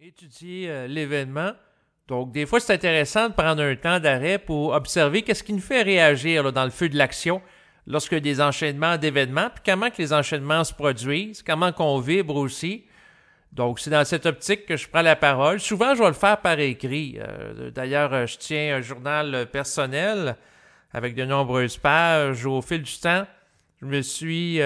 étudier euh, l'événement. Donc, des fois, c'est intéressant de prendre un temps d'arrêt pour observer qu'est-ce qui nous fait réagir dans le feu de l'action lorsque des enchaînements d'événements, puis comment que les enchaînements se produisent, comment qu'on vibre aussi. Donc, c'est dans cette optique que je prends la parole. Souvent, je vais le faire par écrit. Euh, d'ailleurs, euh, je tiens un journal personnel avec de nombreuses pages. Au fil du temps, je me suis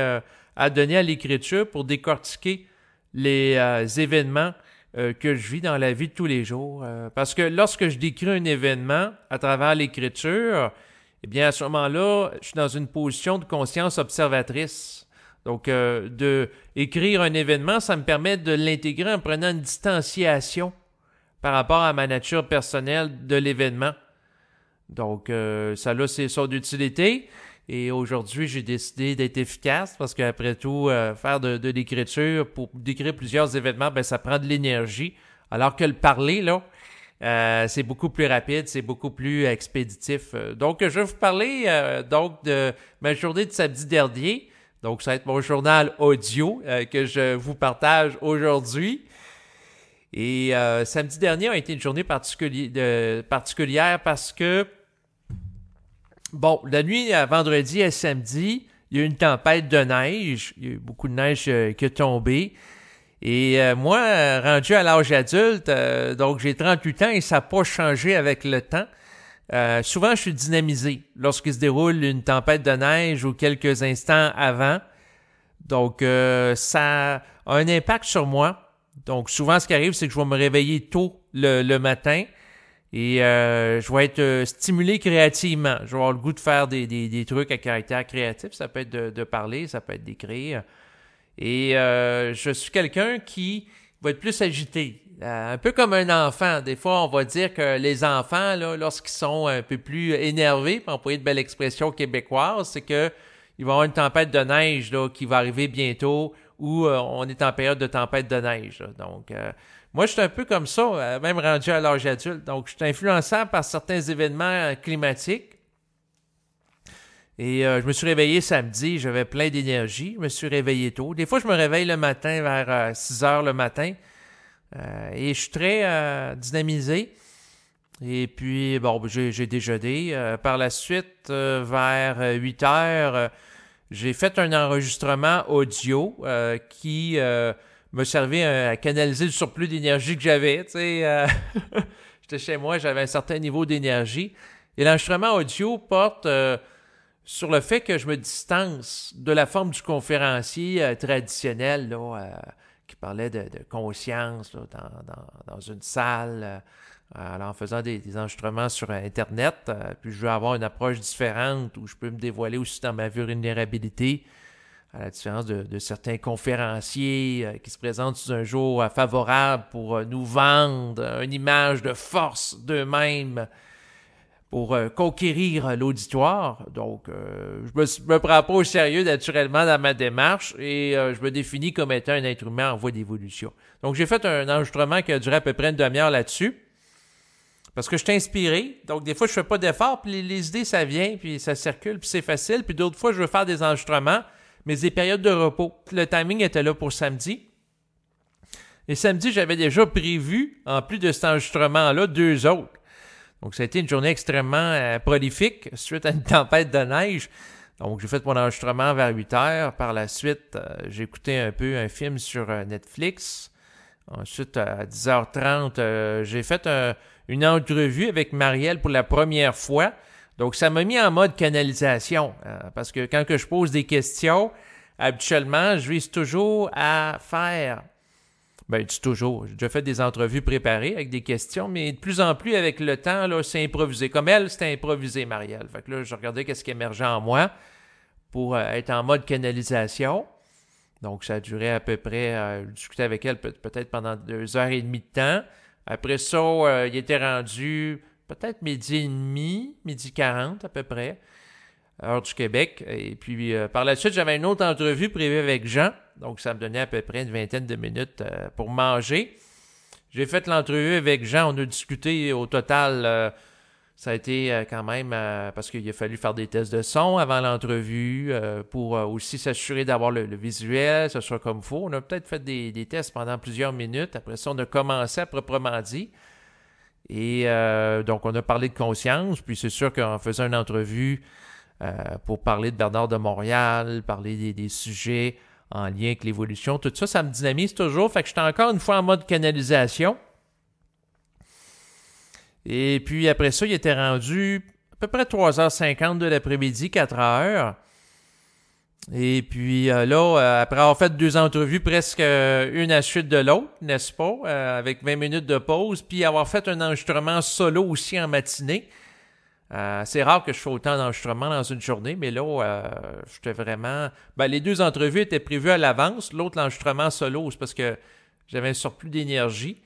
adonné à l'écriture pour décortiquer les événements euh, que je vis dans la vie de tous les jours. Euh, parce que lorsque je décris un événement à travers l'écriture, eh bien, à ce moment-là, je suis dans une position de conscience observatrice. Donc, euh, de écrire un événement, ça me permet de l'intégrer en prenant une distanciation par rapport à ma nature personnelle de l'événement. Donc, euh, ça là, c'est son d'utilité et aujourd'hui, j'ai décidé d'être efficace parce qu'après tout, euh, faire de, l'écriture pour décrire plusieurs événements, ben, ça prend de l'énergie. Alors que le parler, là, euh, c'est beaucoup plus rapide, c'est beaucoup plus expéditif. Euh, donc, je vais vous parler donc de ma journée de samedi dernier. Donc, ça va être mon journal audio que je vous partage aujourd'hui. Et samedi dernier a été une journée particulière parce que Bon, la nuit à vendredi et samedi, il y a eu une tempête de neige. Il y a eu beaucoup de neige euh, qui est tombée. Et euh, moi, rendu à l'âge adulte, euh, donc j'ai 38 ans et ça n'a pas changé avec le temps. souvent, je suis dynamisé lorsqu'il se déroule une tempête de neige ou quelques instants avant. Donc, ça a un impact sur moi. Donc, souvent, ce qui arrive, c'est que je vais me réveiller tôt le matin. Et euh, je vais être euh, stimulé créativement. Je vais avoir le goût de faire des, des, trucs à caractère créatif. Ça peut être de, parler, ça peut être d'écrire. Et euh, je suis quelqu'un qui va être plus agité. un peu comme un enfant. Des fois, on va dire que les enfants, lorsqu'ils sont un peu plus énervés, pour employer de belles expressions québécoises, c'est que il va avoir une tempête de neige qui va arriver bientôt ou on est en période de tempête de neige. Donc moi, je suis un peu comme ça, euh, même rendu à l'âge adulte. Donc, je suis influençable par certains événements euh, climatiques. Et euh, je me suis réveillé samedi, j'avais plein d'énergie, je me suis réveillé tôt. Des fois, je me réveille le matin vers 6 heures le matin et je suis très dynamisé. Et puis, bon, j'ai déjeuné. par la suite, vers 8 heures, j'ai fait un enregistrement audio qui me servait euh, à canaliser le surplus d'énergie que j'avais. Euh, j'étais chez moi, j'avais un certain niveau d'énergie. Et l'enregistrement audio porte euh, sur le fait que je me distance de la forme du conférencier traditionnel qui parlait de, conscience dans, une salle. en faisant des enregistrements sur Internet, puis je veux avoir une approche différente où je peux me dévoiler aussi dans ma vulnérabilité, à la différence de, certains conférenciers euh, qui se présentent un jour à euh, favorable pour euh, nous vendre une image de force d'eux-mêmes pour conquérir l'auditoire. Donc, je me, me prends pas au sérieux naturellement dans ma démarche et je me définis comme étant un instrument en voie d'évolution. Donc, j'ai fait un enregistrement qui a duré à peu près une demi-heure là-dessus. Parce que je suis inspiré, donc des fois je fais pas d'efforts, puis les, les idées ça vient, puis ça circule, puis c'est facile, puis d'autres fois je veux faire des enregistrements, mais des périodes de repos. Le timing était là pour samedi. Et samedi, j'avais déjà prévu, en plus de cet enregistrement-là, deux autres. Donc, ça a été une journée extrêmement euh, prolifique suite à une tempête de neige. Donc, j'ai fait mon enregistrement vers 8 heures. Par la suite, euh, j'ai écouté un peu un film sur euh, Netflix. Ensuite, à 10h30, j'ai fait une entrevue avec Marielle pour la première fois. Donc, ça m'a mis en mode canalisation. Euh, parce que quand que je pose des questions, habituellement, je vise toujours à faire. Ben, dis toujours. J'ai déjà fait des entrevues préparées avec des questions, mais de plus en plus, avec le temps, là, c'est improvisé. Comme elle, c'était improvisé, Marielle. Fait que là, je regardais qu'est-ce qui émergeait en moi pour euh, être en mode canalisation. Donc, ça a duré à peu près, euh, je discutais avec elle peut-être pendant deux heures et demie de temps. Après ça, il était rendu peut-être midi et demi, midi quarante à peu près, heure du Québec. Et puis euh, par la suite, j'avais une autre entrevue prévue avec Jean, donc ça me donnait à peu près une vingtaine de minutes euh, pour manger. J'ai fait l'entrevue avec Jean, on a discuté au total. Euh, ça a été quand même parce qu'il a fallu faire des tests de son avant l'entrevue pour aussi s'assurer d'avoir le, visuel, ce soit comme il faut. On a peut-être fait des, tests pendant plusieurs minutes. Après ça, on a commencé à proprement dit. Et euh, donc, on a parlé de conscience, puis c'est sûr qu'en faisant une entrevue euh, pour parler de Bernard de Montréal, parler des, des sujets en lien avec l'évolution, tout ça, ça me dynamise toujours. Fait que j'étais encore une fois en mode canalisation. Et puis après ça, il était rendu à peu près 3h50 de l'après-midi, 4h. Et puis euh, là, euh, après avoir fait deux entrevues presque euh, une à suite de l'autre, n'est-ce pas, avec 20 minutes de pause, puis avoir fait un enregistrement solo aussi en matinée, c'est rare que je fasse autant d'enregistrements dans une journée, mais là, j'étais vraiment. Ben, les deux entrevues étaient prévues à l'avance. L'autre, l'enregistrement solo, c'est parce que j'avais un surplus d'énergie.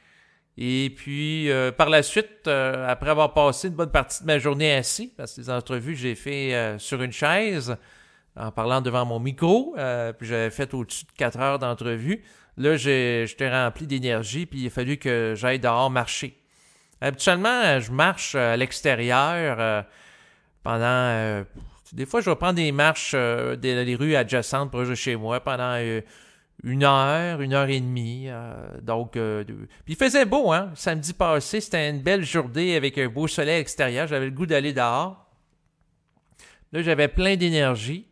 Et puis, par la suite, après avoir passé une bonne partie de ma journée assis, parce que les entrevues, j'ai fait sur une chaise, en parlant devant mon micro, euh, puis j'avais fait au-dessus de 4 heures d'entrevue. Là, j'étais rempli d'énergie, puis il a fallu que j'aille dehors marcher. Habituellement, je marche euh, à l'extérieur euh, pendant. des fois, je vais prendre des marches dans les rues adjacentes pour de chez moi pendant une heure, une heure et demie. donc, puis il faisait beau, hein? Samedi passé, c'était une belle journée avec un beau soleil extérieur. J'avais le goût d'aller dehors. Là, j'avais plein d'énergie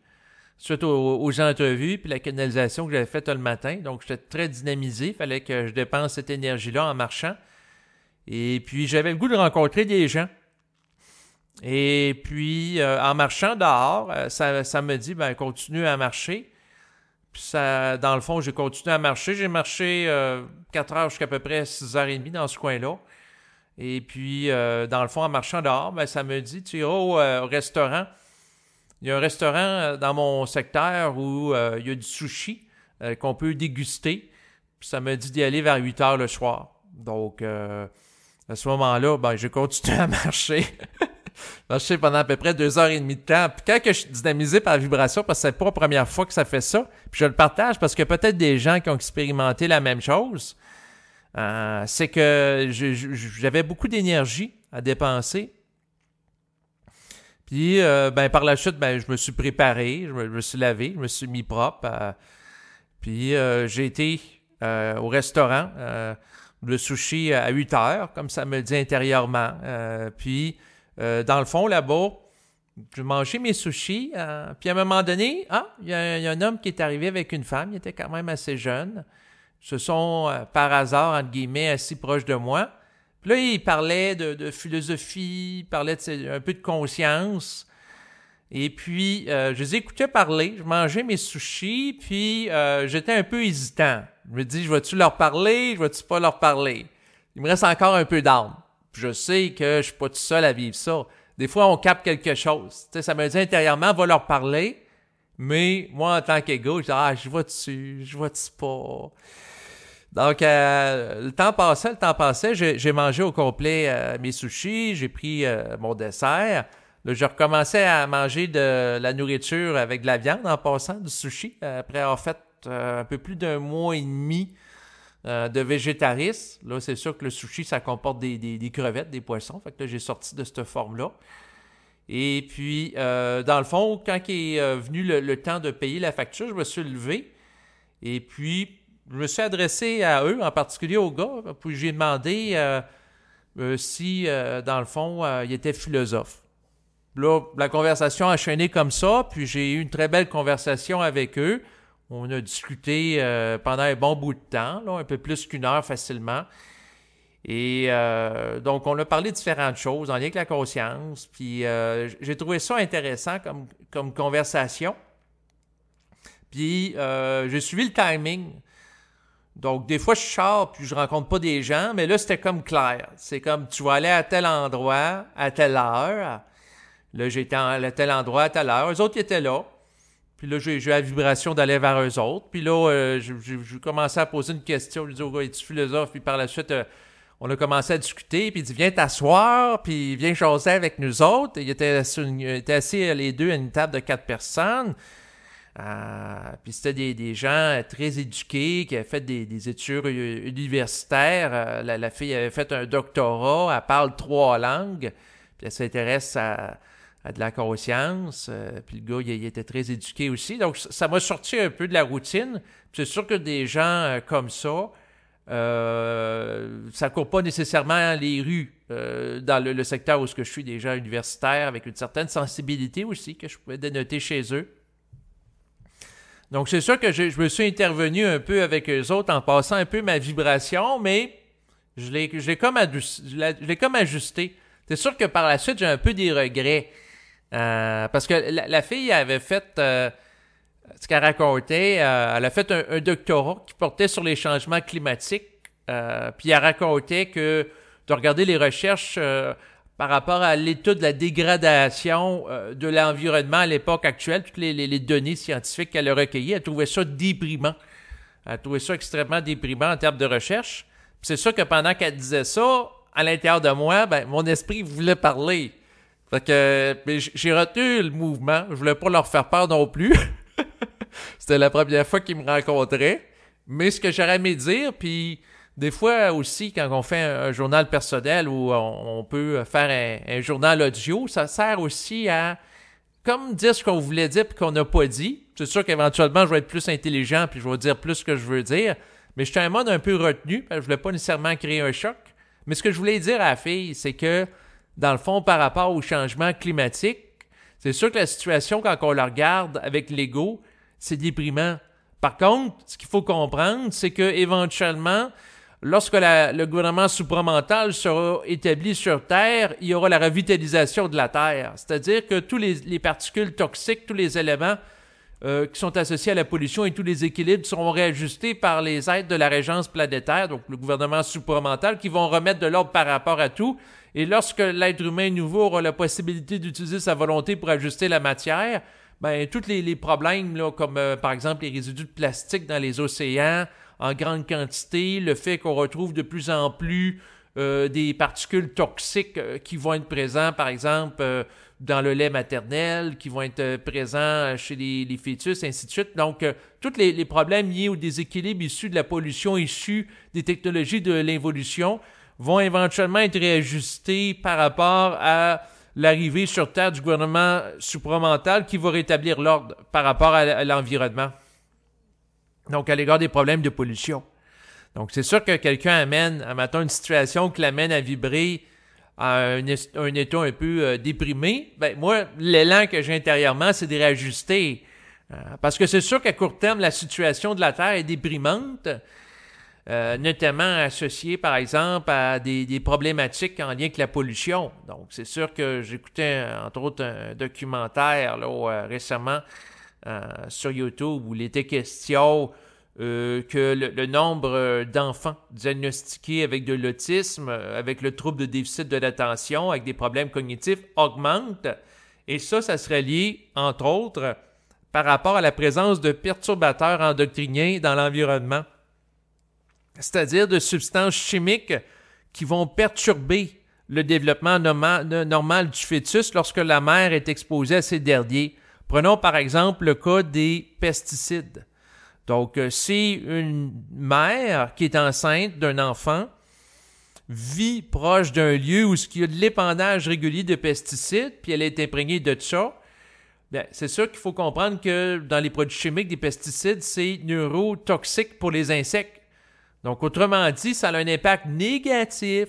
suite aux, entrevues puis la canalisation que j'avais faite le matin. Donc, j'étais très dynamisé. Il fallait que je dépense cette énergie-là en marchant. Et puis, j'avais le goût de rencontrer des gens. Et puis, euh, en marchant dehors, euh, ça, ça, me dit, ben, continue à marcher. Puis, ça, dans le fond, j'ai continué à marcher. J'ai marché 4 euh, heures jusqu'à peu près 6h30 dans ce coin-là. Et puis, dans le fond, en marchant dehors, ben, ça me dit, tu iras au restaurant il y a un restaurant euh, dans mon secteur où euh, il y a du sushi euh, qu'on peut déguster. ça me dit d'y aller vers 8 heures le soir. Donc, à ce moment-là, ben, j'ai continué à marcher. marcher pendant à peu près deux heures et demie de temps. Puis quand que je suis dynamisé par la vibration, parce que c'est pas la première fois que ça fait ça, puis je le partage parce que peut-être des gens qui ont expérimenté la même chose, c'est que j'avais beaucoup d'énergie à dépenser puis euh, ben, par la chute, ben, je me suis préparé, je me, suis lavé, je me suis mis propre. Euh. puis euh, j'ai été au restaurant, le sushi à 8 heures, comme ça me dit intérieurement. puis dans le fond, là-bas, je mangeais mes sushis. puis à un moment donné, ah, il y, a un homme qui est arrivé avec une femme, il était quand même assez jeune. Ils se sont, par hasard, entre guillemets, assis proche de moi. Puis là, il parlait de, philosophie, il parlait un peu de conscience. Et puis, euh, je les écoutais parler, je mangeais mes sushis, puis euh, j'étais un peu hésitant. Je me dis, je vais-tu leur parler, je vais-tu pas leur parler? Il me reste encore un peu d'armes. Je sais que je suis pas tout seul à vivre ça. Des fois, on capte quelque chose. ça me dit intérieurement, va leur parler. Mais moi, en tant qu'ego, je dis, ah, je vois-tu, je vois-tu pas. Donc, euh, le temps passait, le temps passait. J'ai mangé au complet euh, mes sushis, j'ai pris euh, mon dessert. Là, je recommençais à manger de la nourriture avec de la viande en passant du sushi après en fait un peu plus d'un mois et demi de végétarisme. Là, c'est sûr que le sushi, ça comporte des, des, crevettes, des poissons. Fait que là, j'ai sorti de cette forme-là. Et puis, dans le fond, quand est venu le temps de payer la facture, je me suis levé. Et puis, je me suis adressé à eux, en particulier aux gars, puis j'ai demandé euh, euh, si, euh, dans le fond, ils étaient philosophes. Là, la conversation a enchaîné comme ça, puis j'ai eu une très belle conversation avec eux. On a discuté pendant un bon bout de temps, un peu plus qu'une heure facilement. Et donc, on a parlé de différentes choses en lien avec la conscience, puis j'ai trouvé ça intéressant comme conversation. Puis, j'ai suivi le timing donc, des fois, je sors puis je rencontre pas des gens, mais là, c'était comme clair. C'est comme tu vas aller à tel endroit, à telle heure. Là, j'étais à tel endroit, à telle heure. Eux autres, étaient là. Puis là, j'ai eu la vibration d'aller vers eux autres. Puis là, euh, je commençais à poser une question. Je dis au oh, es-tu philosophe? Puis par la suite, euh, on a commencé à discuter. Puis il dit, viens t'asseoir, puis viens jaser avec nous autres. il était ils étaient assis euh, les deux à une table de quatre personnes. Euh, puis c'était des, gens euh, très éduqués qui avaient fait des, études universitaires. Euh, la, fille avait fait un doctorat, elle parle trois langues, puis elle s'intéresse à, de la conscience. puis le gars, il, était très éduqué aussi. Donc, ça m'a sorti un peu de la routine. C'est sûr que des gens comme ça, euh, ça court pas nécessairement les rues dans le, secteur où je suis, des gens universitaires avec une certaine sensibilité aussi que je pouvais dénoter chez eux. Donc, c'est sûr que je, me suis intervenu un peu avec eux autres en passant un peu ma vibration, mais je l'ai comme, comme, ajusté. C'est sûr que par la suite, j'ai un peu des regrets. Euh, parce que la, fille avait fait euh, ce qu'elle racontait, euh, elle a fait un, doctorat qui portait sur les changements climatiques. puis elle racontait que de regarder les recherches par rapport à l'étude de la dégradation euh, de l'environnement à l'époque actuelle, toutes les, données scientifiques qu'elle a recueillies, elle trouvait ça déprimant. Elle trouvait ça extrêmement déprimant en termes de recherche. C'est sûr que pendant qu'elle disait ça, à l'intérieur de moi, ben, mon esprit voulait parler. Fait que j'ai retenu le mouvement. Je voulais pas leur faire peur non plus. C'était la première fois qu'ils me rencontraient. Mais ce que j'aurais aimé dire, puis des fois aussi, quand on fait un, journal personnel ou on, peut faire un, journal audio, ça sert aussi à comme dire ce qu'on voulait dire et qu'on n'a pas dit. C'est sûr qu'éventuellement, je vais être plus intelligent puis je vais dire plus ce que je veux dire. Mais j'étais un mode un peu retenu. Ben, je ne voulais pas nécessairement créer un choc. Mais ce que je voulais dire à la fille, c'est que, dans le fond, par rapport au changement climatique, c'est sûr que la situation, quand on la regarde avec l'ego, c'est déprimant. Par contre, ce qu'il faut comprendre, c'est que éventuellement, Lorsque le gouvernement supramental sera établi sur Terre, il y aura la revitalisation de la Terre, c'est-à-dire que tous les, particules toxiques, tous les éléments euh, qui sont associés à la pollution et tous les équilibres seront réajustés par les aides de la régence planétaire, donc le gouvernement supramental, qui vont remettre de l'ordre par rapport à tout. Et lorsque l'être humain nouveau aura la possibilité d'utiliser sa volonté pour ajuster la matière, ben, tous les, problèmes, comme euh, par exemple les résidus de plastique dans les océans, en grande quantité, le fait qu'on retrouve de plus en plus euh, des particules toxiques euh, qui vont être présentes, par exemple, euh, dans le lait maternel, qui vont être présents chez les, les, fœtus, ainsi de suite. Donc, tous les, problèmes liés au déséquilibre issu de la pollution, issue des technologies de l'évolution, vont éventuellement être réajustés par rapport à l'arrivée sur Terre du gouvernement supramental qui va rétablir l'ordre par rapport à l'environnement. Donc, à l'égard des problèmes de pollution. Donc, c'est sûr que quelqu'un amène, à matin, une situation qui l'amène à vibrer à un, état un peu euh, déprimé. Ben, moi, l'élan que j'ai intérieurement, c'est de réajuster. Euh, parce que c'est sûr qu'à court terme, la situation de la Terre est déprimante, euh, notamment associée, par exemple, à des, problématiques en lien avec la pollution. Donc, c'est sûr que j'écoutais, entre autres, un documentaire là, récemment euh, sur YouTube où il était question euh, que le, nombre euh, d'enfants diagnostiqués avec de l'autisme, avec le trouble de déficit de l'attention, avec des problèmes cognitifs augmente. Et ça, ça serait lié, entre autres, par rapport à la présence de perturbateurs endocriniens dans l'environnement, c'est-à-dire de substances chimiques qui vont perturber le développement normal du fœtus lorsque la mère est exposée à ces derniers. Prenons par exemple le cas des pesticides. Donc, euh, si une mère qui est enceinte d'un enfant vit proche d'un lieu où il y a de l'épandage régulier de pesticides, puis elle est imprégnée de ça, ben, c'est sûr qu'il faut comprendre que dans les produits chimiques des pesticides, c'est neurotoxique pour les insectes. Donc, autrement dit, ça a un impact négatif,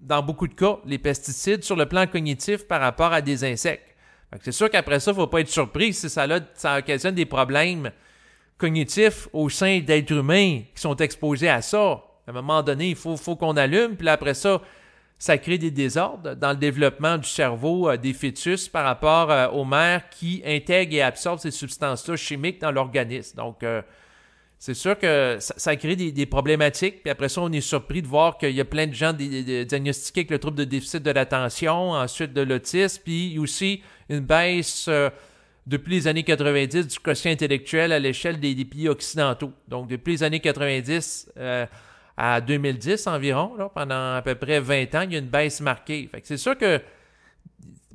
dans beaucoup de cas, les pesticides, sur le plan cognitif par rapport à des insectes. C'est sûr qu'après ça, il ne faut pas être surpris si ça, ça occasionne des problèmes cognitifs au sein d'êtres humains qui sont exposés à ça. À un moment donné, il faut, qu'on allume, puis après ça, ça crée des désordres dans le développement du cerveau euh, des fœtus par rapport euh, aux mères qui intègrent et absorbent ces substances-là chimiques dans l'organisme. Donc, euh, c'est sûr que ça, crée des, problématiques. Puis après ça, on est surpris de voir qu'il y a plein de gens diagnostiqués avec le trouble de déficit de l'attention, ensuite de l'autisme, puis aussi une baisse euh, depuis les années 90 du quotient intellectuel à l'échelle des, pays occidentaux. Donc, depuis les années 90 euh, à 2010 environ, pendant à peu près 20 ans, il y a une baisse marquée. Fait que c'est sûr que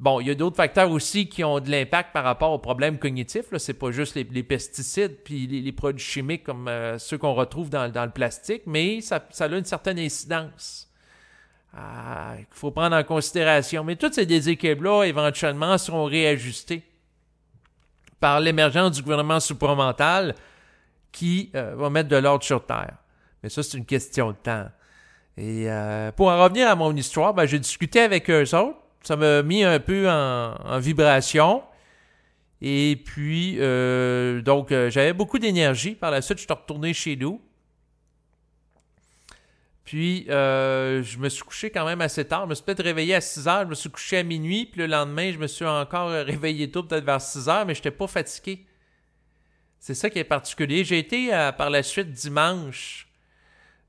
Bon, il y a d'autres facteurs aussi qui ont de l'impact par rapport aux problèmes cognitifs. Ce n'est pas juste les, pesticides puis les, produits chimiques comme euh, ceux qu'on retrouve dans, le plastique, mais ça, a une certaine incidence qu'il ah, faut prendre en considération. Mais toutes ces déséquilibres-là, éventuellement, seront réajustés par l'émergence du gouvernement supramental qui euh, va mettre de l'ordre sur Terre. Mais ça, c'est une question de temps. Et euh, pour en revenir à mon histoire, ben, j'ai discuté avec eux autres ça m'a mis un peu en, vibration. Et puis, euh, donc, euh, j'avais beaucoup d'énergie. Par la suite, je suis retourné chez nous. Puis, euh, je me suis couché quand même assez tard. Je me suis peut-être réveillé à 6 heures. Je me suis couché à minuit. Puis le lendemain, je me suis encore réveillé tôt, peut-être vers 6 heures, mais je n'étais pas fatigué. C'est ça qui est particulier. J'ai été, par la suite, dimanche,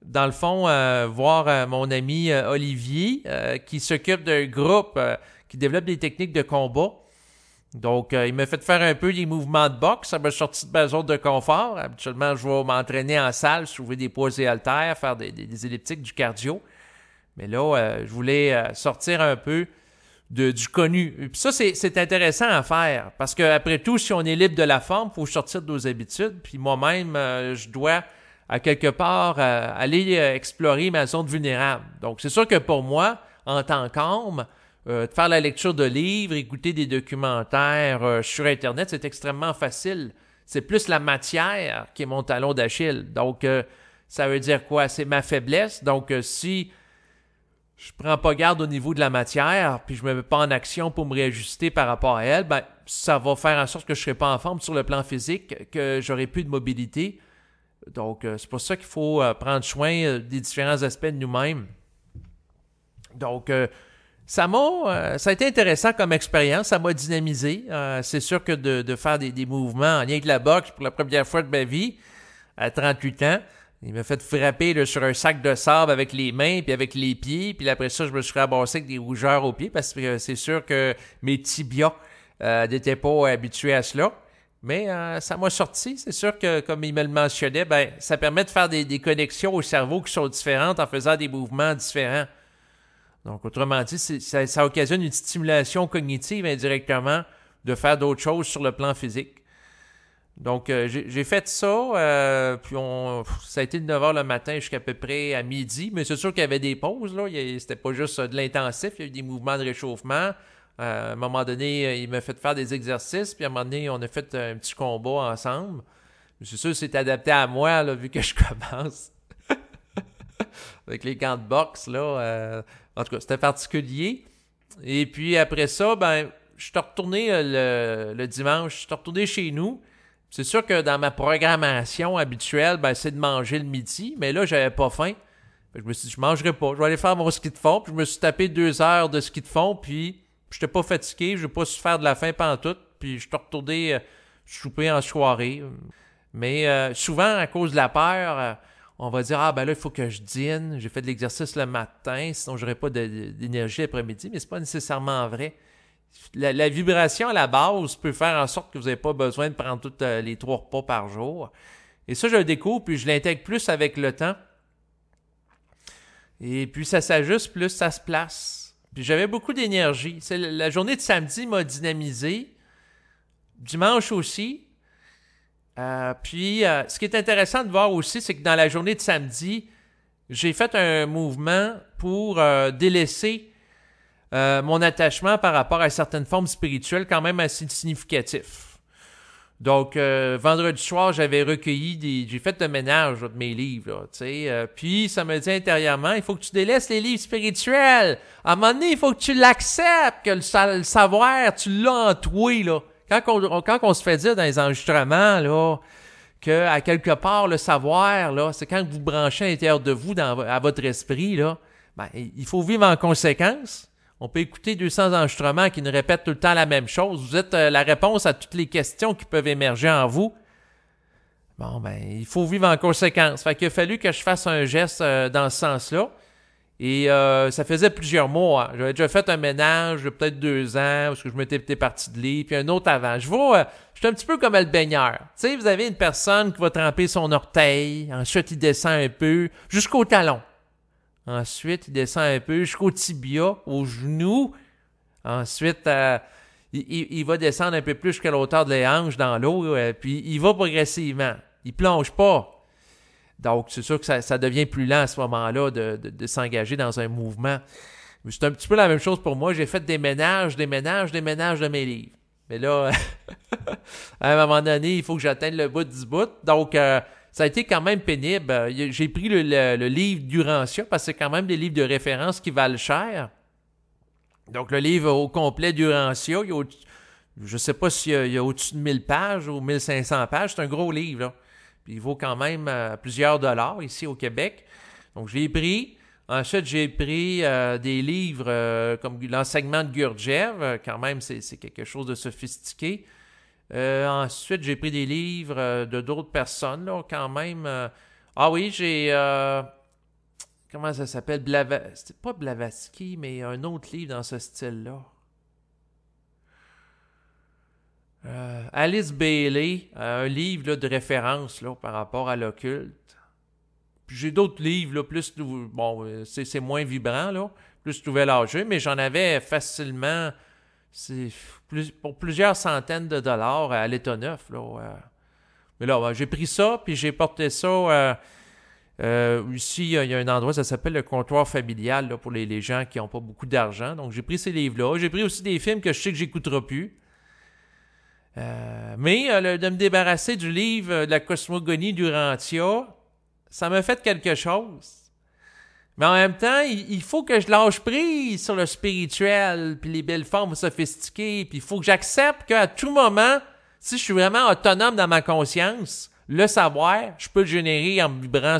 dans le fond, euh, voir euh, mon ami euh, Olivier qui s'occupe d'un groupe qui développe des techniques de combat. Donc, il m'a fait faire un peu des mouvements de boxe. Ça m'a sorti de ma zone de confort. Habituellement, je vais m'entraîner en salle, soulever des poids et haltères, faire des, elliptiques, du cardio. Mais là, je voulais sortir un peu de, du connu. ça, c'est intéressant à faire parce qu'après tout, si on est libre de la forme, il faut sortir de nos habitudes. Puis moi-même, je dois à quelque part, euh, aller euh, explorer ma zone vulnérable. Donc, c'est sûr que pour moi, en tant qu'homme, euh, de faire la lecture de livres, écouter des documentaires sur Internet, c'est extrêmement facile. C'est plus la matière qui est mon talon d'Achille. Donc, ça veut dire quoi? C'est ma faiblesse. Donc, si je prends pas garde au niveau de la matière, puis je ne me mets pas en action pour me réajuster par rapport à elle, ben, ça va faire en sorte que je serai pas en forme sur le plan physique, que j'aurai plus de mobilité, donc, euh, c'est pour ça qu'il faut euh, prendre soin euh, des différents aspects de nous-mêmes. Donc, ça m'a, ça a été intéressant comme expérience, ça m'a dynamisé. c'est sûr que de, faire des, mouvements en lien avec la boxe pour la première fois de ma vie, à 38 ans, il m'a fait frapper sur un sac de sable avec les mains, puis avec les pieds, puis après ça, je me suis rabassé avec des rougeurs aux pieds parce que c'est sûr que mes tibias n'étaient pas habitués à cela. Mais euh, ça m'a sorti. C'est sûr que, comme il me le mentionnait, ben, ça permet de faire des, connexions au cerveau qui sont différentes en faisant des mouvements différents. Donc, autrement dit, ça, occasionne une stimulation cognitive indirectement de faire d'autres choses sur le plan physique. Donc, euh, j'ai fait ça, euh, puis on, ça a été de 9h le matin jusqu'à peu près à midi, mais c'est sûr qu'il y avait des pauses, là. C'était pas juste de l'intensif, il y a eu des mouvements de réchauffement, euh, à un moment donné, euh, il m'a fait faire des exercices, puis à un moment donné, on a fait un petit combat ensemble. C'est sûr, c'est adapté à moi, là, vu que je commence. Avec les gants de boxe, là. Euh, en tout cas, c'était particulier. Et puis après ça, ben, je suis retourné le, dimanche, je suis retourné chez nous. C'est sûr que dans ma programmation habituelle, ben, c'est de manger le midi, mais là, j'avais pas faim. Je me suis dit, je mangerai pas. Je vais aller faire mon ski de fond. Puis je me suis tapé deux heures de ski de fond. Puis je J'étais pas fatigué, je veux pas se faire de la faim tout, puis je suis retourné chouper euh, souper en soirée. Mais euh, souvent, à cause de la peur, euh, on va dire Ah, ben là, il faut que je dîne, j'ai fait de l'exercice le matin, sinon j'aurai pas d'énergie après midi mais c'est pas nécessairement vrai. La, vibration à la base peut faire en sorte que vous n'avez pas besoin de prendre toutes les trois repas par jour. Et ça, je le découpe puis je l'intègre plus avec le temps. Et puis ça s'ajuste, plus ça se place. Puis j'avais beaucoup d'énergie. la journée de samedi m'a dynamisé. Dimanche aussi. Euh, puis euh, ce qui est intéressant de voir aussi, c'est que dans la journée de samedi, j'ai fait un mouvement pour euh, délaisser mon attachement par rapport à certaines formes spirituelles quand même assez significatives. Donc, euh, vendredi soir, j'avais recueilli des. J'ai fait le ménage de mes livres, Tu sais, euh, puis, ça me dit intérieurement il faut que tu délaisses les livres spirituels. À un moment donné, il faut que tu l'acceptes, que le, savoir, tu l'as en toi, là. Quand on, se fait dire dans les enregistrements, là, que à quelque part, le savoir, là, c'est quand vous branchez à l'intérieur de vous, dans, à votre esprit, là, ben, il faut vivre en conséquence. On peut écouter 200 enregistrements qui nous répètent tout le temps la même chose. Vous êtes euh, la réponse à toutes les questions qui peuvent émerger en vous. Bon, ben, il faut vivre en conséquence. Fait qu'il a fallu que je fasse un geste euh, dans ce sens-là. Et euh, ça faisait plusieurs mois. Hein. J'avais déjà fait un ménage peut-être deux ans, parce que je m'étais parti de lit, puis un autre avant. Je vois, je suis un petit peu comme un baigneur. Tu sais, vous avez une personne qui va tremper son orteil, ensuite il descend un peu, jusqu'au talon. Ensuite, il descend un peu jusqu'au tibia, au genou. Ensuite, euh, il, va descendre un peu plus jusqu'à l'auteur de hanches dans l'eau. Euh, puis il va progressivement. Il plonge pas. Donc, c'est sûr que ça, devient plus lent à ce moment-là de, s'engager dans un mouvement. C'est un petit peu la même chose pour moi. J'ai fait des ménages, des ménages, des ménages de mes livres. Mais là, à un moment donné, il faut que j'atteigne le bout du bout. Donc, euh, ça a été quand même pénible. Euh, j'ai pris le, livre d'Urantia parce que c'est quand même des livres de référence qui valent cher. Donc, le livre au complet d'Urantia, je ne sais pas s'il y a, au-dessus de 1000 pages ou 1500 pages. C'est un gros livre. Puis, il vaut quand même euh, plusieurs dollars ici au Québec. Donc, je l'ai pris. Ensuite, j'ai pris euh, des livres comme l'enseignement de Gurdjieff. Quand même, c'est quelque chose de sophistiqué. Euh, ensuite, j'ai pris des livres euh, de d'autres personnes, là, quand même. Euh. Ah oui, j'ai. comment ça s'appelle pas Blavatsky, mais un autre livre dans ce style-là. Alice Bailey, un livre là, de référence là, par rapport à l'occulte. J'ai d'autres livres, là, plus bon, c'est, moins vibrant, là, plus nouvel âgé, mais j'en avais facilement, c'est pour plusieurs centaines de dollars à l'État neuf. Mais là, j'ai pris ça, puis j'ai porté ça. Euh, euh, ici, il y a un endroit, ça s'appelle le comptoir familial pour les, gens qui n'ont pas beaucoup d'argent. Donc, j'ai pris ces livres-là. J'ai pris aussi des films que je sais que j'écouterai plus. Euh, mais de me débarrasser du livre de la cosmogonie Rantia, ça m'a fait quelque chose. Mais en même temps, il, faut que je lâche prise sur le spirituel, puis les belles formes sophistiquées, puis il faut que j'accepte qu'à tout moment, si je suis vraiment autonome dans ma conscience, le savoir, je peux le générer en vibrant,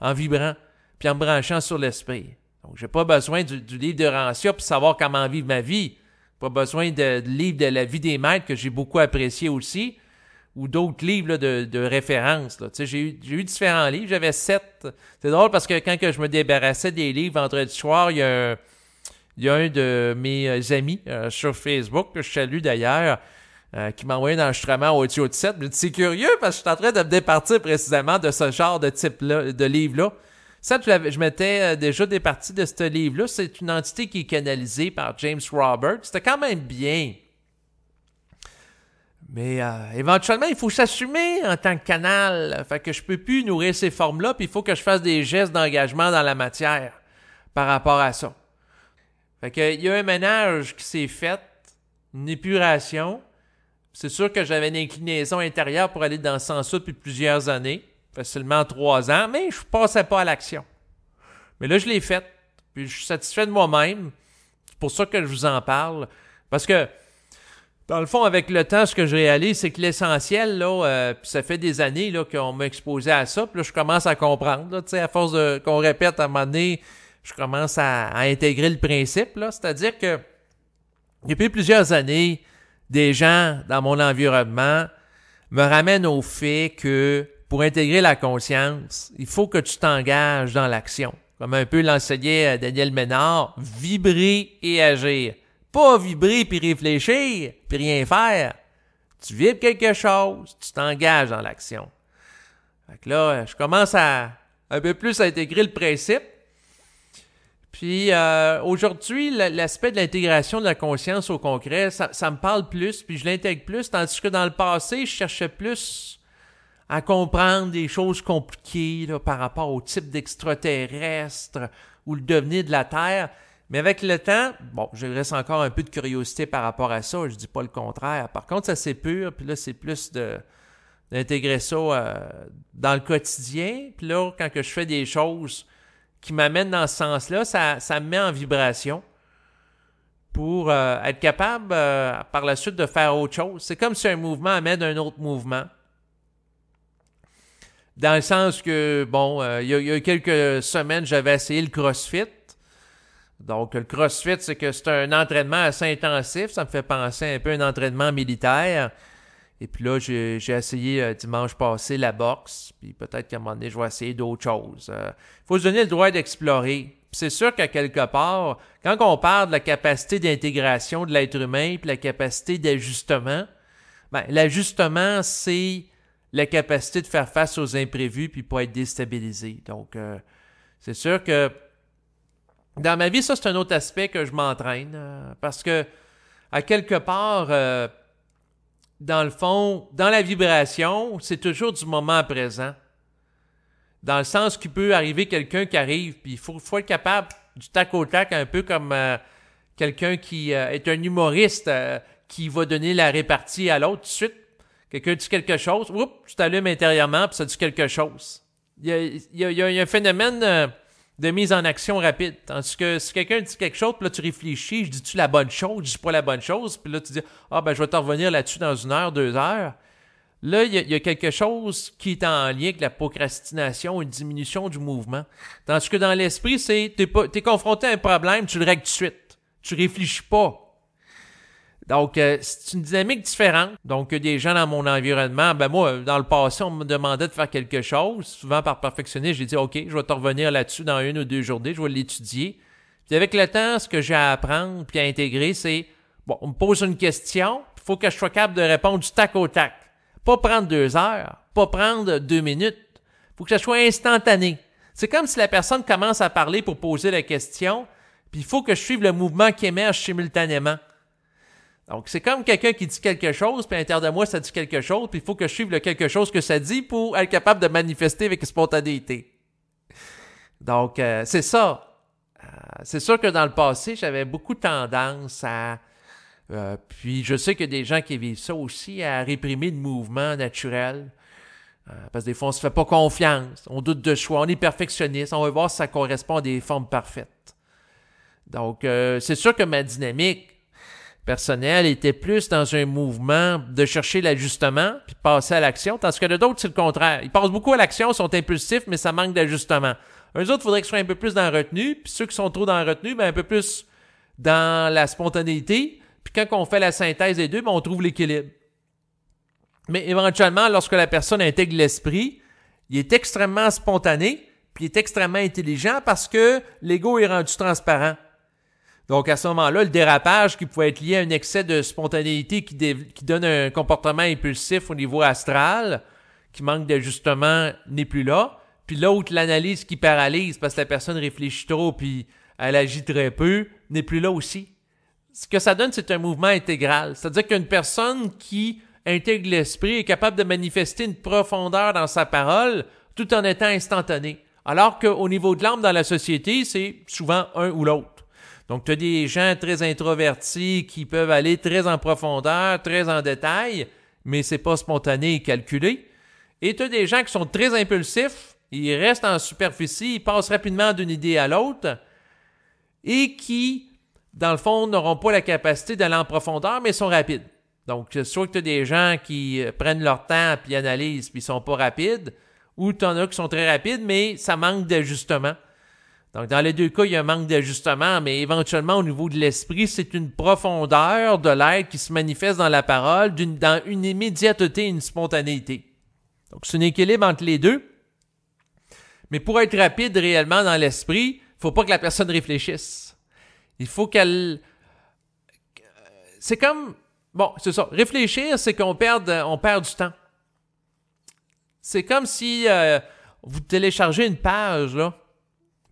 en vibrant puis en me branchant sur l'esprit. Donc, j'ai pas besoin du, livre de Rancia pour savoir comment vivre ma vie. Pas besoin de, de livre de la vie des maîtres que j'ai beaucoup apprécié aussi ou d'autres livres de, de, référence. J'ai eu, différents livres, j'avais sept. C'est drôle parce que quand que je me débarrassais des livres vendredi soir, il y a un, il y a un de mes euh, amis euh, sur Facebook, que je salue d'ailleurs, euh, qui m'a envoyé un enregistrement au audio de 7. C'est curieux parce que je suis en train de me départir précisément de ce genre de type de livre-là. Ça, je m'étais déjà départi de ce livre-là. C'est une entité qui est canalisée par James Robert. C'était quand même bien. Mais euh, éventuellement, il faut s'assumer en tant que canal. Fait que je peux plus nourrir ces formes-là, puis il faut que je fasse des gestes d'engagement dans la matière par rapport à ça. Fait que il y a un ménage qui s'est fait, une épuration. C'est sûr que j'avais une inclinaison intérieure pour aller dans ce sens-là depuis plusieurs années, facilement trois ans, mais je passais pas à l'action. Mais là, je l'ai faite, puis je suis satisfait de moi-même. C'est pour ça que je vous en parle. Parce que dans le fond, avec le temps, ce que je réalise, c'est que l'essentiel, là, euh, ça fait des années là, qu'on m'a exposé à ça, puis là, je commence à comprendre. Là, à force qu'on répète à un moment donné, je commence à, intégrer le principe. Là, c'est-à-dire que depuis plusieurs années, des gens dans mon environnement me ramènent au fait que pour intégrer la conscience, il faut que tu t'engages dans l'action. Comme un peu l'enseignait euh, Daniel Ménard, vibrer et agir. Pas vibrer puis réfléchir puis rien faire. Tu vibres quelque chose, tu t'engages dans l'action. Fait que là, je commence à un peu plus intégrer le principe. Puis euh, aujourd'hui, l'aspect de l'intégration de la conscience au concret, ça, me parle plus, puis je l'intègre plus, tandis que dans le passé, je cherchais plus à comprendre des choses compliquées par rapport au type d'extraterrestre ou le devenir de la Terre. Mais avec le temps, bon, je reste encore un peu de curiosité par rapport à ça. Je dis pas le contraire. Par contre, ça c'est pur, puis là, c'est plus de d'intégrer ça euh, dans le quotidien. Puis là, quand que je fais des choses qui m'amènent dans ce sens-là, ça, ça me met en vibration pour euh, être capable euh, par la suite de faire autre chose. C'est comme si un mouvement amène un autre mouvement. Dans le sens que, bon, il y, il y a quelques semaines, j'avais essayé le CrossFit. Donc, le CrossFit, c'est que c'est un entraînement assez intensif. Ça me fait penser un peu à un entraînement militaire. Et puis là, j'ai, essayé euh, dimanche passé la boxe. Puis peut-être qu'à un moment donné, je vais essayer d'autres choses. Il euh, faut se donner le droit d'explorer. c'est sûr qu'à quelque part, quand on parle de la capacité d'intégration de l'être humain puis la capacité d'ajustement, ben, l'ajustement, c'est la capacité de faire face aux imprévus puis pas être déstabilisé. Donc, euh, c'est sûr que dans ma vie, ça, c'est un autre aspect que je m'entraîne. Euh, parce que, à quelque part, euh, dans le fond, dans la vibration, c'est toujours du moment présent. Dans le sens qu'il peut arriver quelqu'un qui arrive, puis il faut, être capable du tac au tac, un peu comme euh, quelqu'un qui est un humoriste qui va donner la répartie à l'autre tout de suite. Quelqu'un dit quelque chose, oups, tu t'allumes intérieurement, puis ça dit quelque chose. Il y il y a un phénomène de mise en action rapide. Tandis que si quelqu'un dit quelque chose, puis là tu réfléchis, je dis-tu la bonne chose, je dis pas la bonne chose, puis là tu dis Ah ben je vais t'en revenir là-dessus dans une heure, deux heures. Là, il y, a quelque chose qui est en lien avec la procrastination, une diminution du mouvement. Tandis que dans l'esprit, c'est t'es, pas, t'es confronté à un problème, tu le règles tout de suite. Tu réfléchis pas. Donc, euh, c'est une dynamique différente. Donc, des gens dans mon environnement, ben moi, dans le passé, on me demandait de faire quelque chose. Souvent, par perfectionner, j'ai dit, OK, je vais te revenir là-dessus dans une ou deux journées, je vais l'étudier. Puis avec le temps, ce que j'ai à apprendre puis à intégrer, c'est, bon, on me pose une question, il faut que je sois capable de répondre du tac au tac. Pas prendre deux heures, pas prendre deux minutes. faut que ça soit instantané. C'est comme si la personne commence à parler pour poser la question, puis il faut que je suive le mouvement qui émerge simultanément. Donc, c'est comme quelqu'un qui dit quelque chose, puis à l'intérieur de moi, ça dit quelque chose, puis il faut que je suive le quelque chose que ça dit pour être capable de manifester avec spontanéité. Donc, euh, c'est ça. Euh, c'est sûr que dans le passé, j'avais beaucoup tendance à... Euh, puis je sais que des gens qui vivent ça aussi, à réprimer le mouvement naturel. parce que des fois, on se fait pas confiance, on doute de soi, on est perfectionniste, on veut voir si ça correspond à des formes parfaites. Donc, c'est sûr que ma dynamique personnel était plus dans un mouvement de chercher l'ajustement puis de passer à l'action, tandis que d'autres, c'est le contraire. Ils passent beaucoup à l'action, sont impulsifs, mais ça manque d'ajustement. Un autres, il faudrait qu'ils soient un peu plus dans la retenue, puis ceux qui sont trop dans la retenue, ben, un peu plus dans la spontanéité. Puis quand on fait la synthèse des deux, ben, on trouve l'équilibre. Mais éventuellement, lorsque la personne intègre l'esprit, il est extrêmement spontané, puis il est extrêmement intelligent parce que l'ego est rendu transparent. Donc à ce moment-là, le dérapage qui pouvait être lié à un excès de spontanéité qui, donne un comportement impulsif au niveau astral, qui manque d'ajustement, n'est plus là. Puis l'autre, l'analyse qui paralyse parce que la personne réfléchit trop puis elle agit très peu, n'est plus là aussi. Ce que ça donne, c'est un mouvement intégral. C'est-à-dire qu'une personne qui intègre l'esprit est capable de manifester une profondeur dans sa parole tout en étant instantanée. Alors qu'au niveau de l'âme dans la société, c'est souvent un ou l'autre. Donc, tu as des gens très introvertis qui peuvent aller très en profondeur, très en détail, mais c'est pas spontané et calculé. Et tu as des gens qui sont très impulsifs, ils restent en superficie, ils passent rapidement d'une idée à l'autre et qui, dans le fond, n'auront pas la capacité d'aller en profondeur, mais sont rapides. Donc, soit que tu as des gens qui euh, prennent leur temps puis analysent puis sont pas rapides, ou tu en as qui sont très rapides, mais ça manque d'ajustement. Donc, dans les deux cas, il y a un manque d'ajustement, mais éventuellement, au niveau de l'esprit, c'est une profondeur de l'être qui se manifeste dans la parole, d'une, dans une immédiateté et une spontanéité. Donc, c'est un équilibre entre les deux. Mais pour être rapide réellement dans l'esprit, il faut pas que la personne réfléchisse. Il faut qu'elle... C'est comme... Bon, c'est ça. Réfléchir, c'est qu'on perd, on perd du temps. C'est comme si euh, vous téléchargez une page, là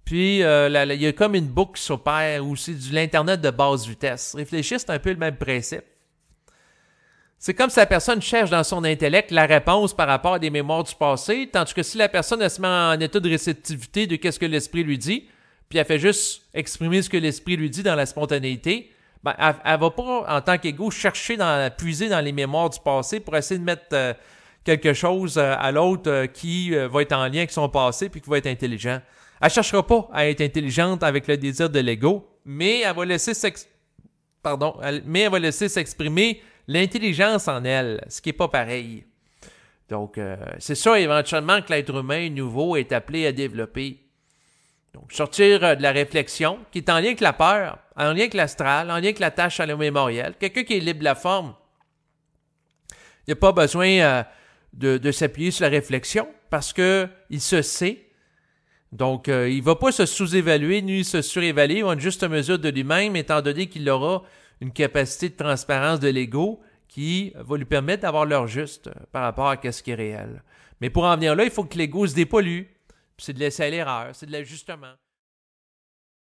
puis, euh, il y a comme une boucle qui s'opère c'est de l'Internet de base vitesse. Réfléchir, c'est un peu le même principe. C'est comme si la personne cherche dans son intellect la réponse par rapport à des mémoires du passé, tandis que si la personne est se met en état de réceptivité de qu'est-ce que l'esprit lui dit, puis elle fait juste exprimer ce que l'esprit lui dit dans la spontanéité, ben, elle, va pas, en tant qu'ego, chercher dans, puiser dans les mémoires du passé pour essayer de mettre euh, quelque chose euh, à l'autre qui va être en lien avec son passé puis qui va être intelligent. Elle cherchera pas à être intelligente avec le désir de l'ego, mais elle va laisser s'exprimer. s'exprimer l'intelligence en elle, ce qui n'est pas pareil. Donc, euh, c'est ça éventuellement que l'être humain nouveau est appelé à développer. Donc, sortir euh, de la réflexion, qui est en lien avec la peur, en lien avec l'astral, en lien avec la tâche à mémorielle. Quelqu'un qui est libre de la forme, il n'y a pas besoin euh, de, de s'appuyer sur la réflexion parce qu'il se sait donc, euh, il ne va pas se sous-évaluer ni se surévaluer ou en juste mesure de lui-même, étant donné qu'il aura une capacité de transparence de l'ego qui va lui permettre d'avoir l'heure juste euh, par rapport à ce qui est réel. Mais pour en venir là, il faut que l'ego se dépollue. C'est de laisser l'erreur, c'est de l'ajustement.